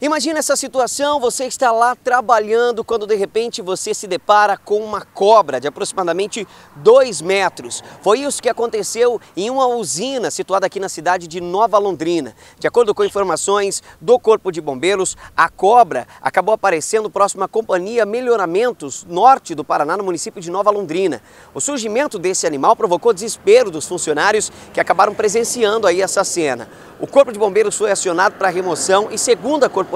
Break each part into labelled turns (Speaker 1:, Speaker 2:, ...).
Speaker 1: Imagina essa situação, você está lá trabalhando quando de repente você se depara com uma cobra de aproximadamente 2 metros. Foi isso que aconteceu em uma usina situada aqui na cidade de Nova Londrina. De acordo com informações do Corpo de Bombeiros, a cobra acabou aparecendo próximo à Companhia Melhoramentos Norte do Paraná, no município de Nova Londrina. O surgimento desse animal provocou desespero dos funcionários que acabaram presenciando aí essa cena. O Corpo de Bombeiros foi acionado para remoção e segundo a Corpo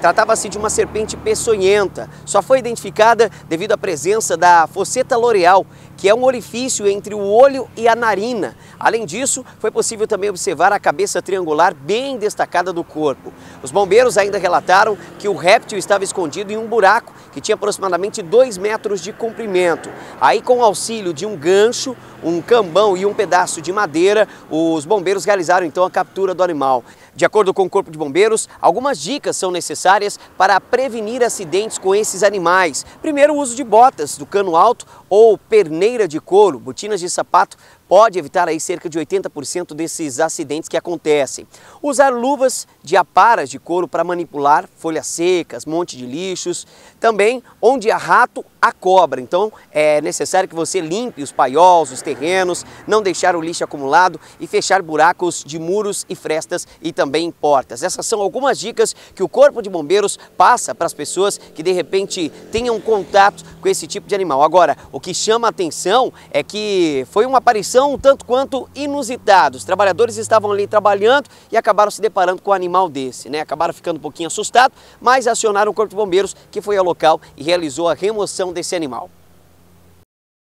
Speaker 1: tratava-se de uma serpente peçonhenta. Só foi identificada devido à presença da fosseta loreal, que é um orifício entre o olho e a narina. Além disso, foi possível também observar a cabeça triangular bem destacada do corpo. Os bombeiros ainda relataram que o réptil estava escondido em um buraco que tinha aproximadamente 2 metros de comprimento. Aí, com o auxílio de um gancho, um cambão e um pedaço de madeira, os bombeiros realizaram então a captura do animal. De acordo com o Corpo de Bombeiros, algumas dicas são necessárias para prevenir acidentes com esses animais. Primeiro, o uso de botas do cano alto ou perneira de couro, botinas de sapato pode evitar aí cerca de 80% desses acidentes que acontecem. Usar luvas de aparas de couro para manipular folhas secas, monte de lixos, também onde há rato, há cobra. Então é necessário que você limpe os paióis, os terrenos, não deixar o lixo acumulado e fechar buracos de muros e frestas e também portas. Essas são algumas dicas que o Corpo de Bombeiros passa para as pessoas que de repente tenham contato com esse tipo de animal. Agora, o que chama atenção é que foi uma aparição são um tanto quanto inusitados. Os trabalhadores estavam ali trabalhando e acabaram se deparando com um animal desse, né? Acabaram ficando um pouquinho assustados, mas acionaram o Corpo de Bombeiros que foi ao local e realizou a remoção desse animal.